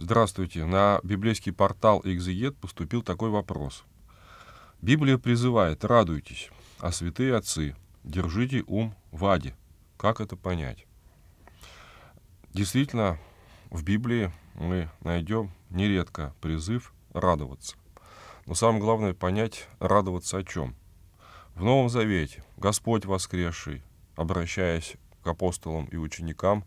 Здравствуйте. На библейский портал «Экзегет» поступил такой вопрос. Библия призывает «Радуйтесь, а святые отцы, держите ум в аде». Как это понять? Действительно, в Библии мы найдем нередко призыв радоваться. Но самое главное понять, радоваться о чем. В Новом Завете Господь воскресший, обращаясь к апостолам и ученикам,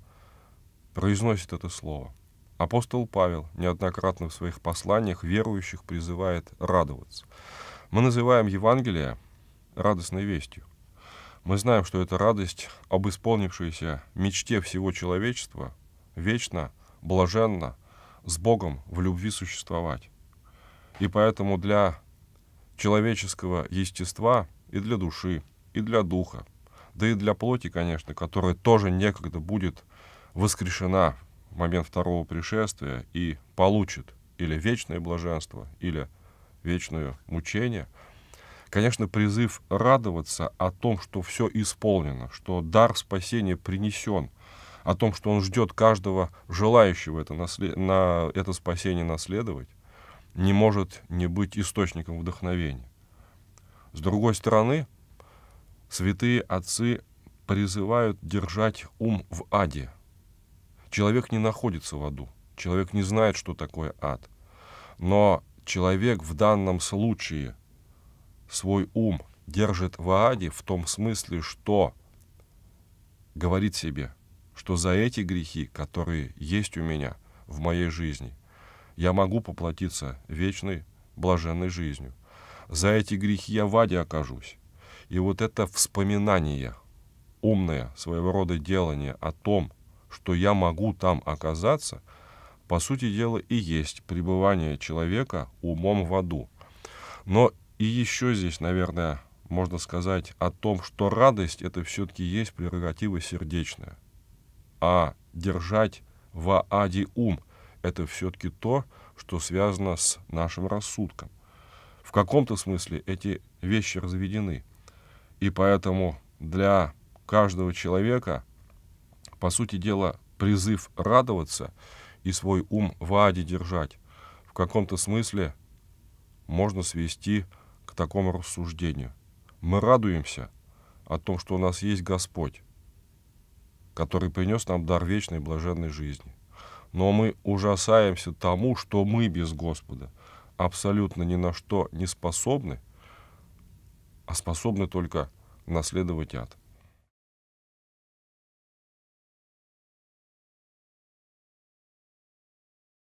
произносит это слово – Апостол Павел неоднократно в своих посланиях верующих призывает радоваться. Мы называем Евангелие радостной вестью. Мы знаем, что это радость об исполнившейся мечте всего человечества вечно, блаженно, с Богом в любви существовать. И поэтому для человеческого естества и для души, и для духа, да и для плоти, конечно, которая тоже некогда будет воскрешена в момент второго пришествия и получит или вечное блаженство, или вечное мучение. Конечно, призыв радоваться о том, что все исполнено, что дар спасения принесен, о том, что он ждет каждого желающего это, наслед... на это спасение наследовать, не может не быть источником вдохновения. С другой стороны, святые отцы призывают держать ум в аде – Человек не находится в аду, человек не знает, что такое ад. Но человек в данном случае свой ум держит в аде в том смысле, что говорит себе, что за эти грехи, которые есть у меня в моей жизни, я могу поплатиться вечной блаженной жизнью. За эти грехи я в аде окажусь. И вот это вспоминание, умное своего рода делание о том, что я могу там оказаться, по сути дела и есть пребывание человека умом в аду. Но и еще здесь, наверное, можно сказать о том, что радость это все-таки есть прерогатива сердечная. А держать в аде ум – это все-таки то, что связано с нашим рассудком. В каком-то смысле эти вещи разведены. И поэтому для каждого человека по сути дела, призыв радоваться и свой ум в аде держать, в каком-то смысле можно свести к такому рассуждению. Мы радуемся о том, что у нас есть Господь, который принес нам дар вечной блаженной жизни. Но мы ужасаемся тому, что мы без Господа абсолютно ни на что не способны, а способны только наследовать ад.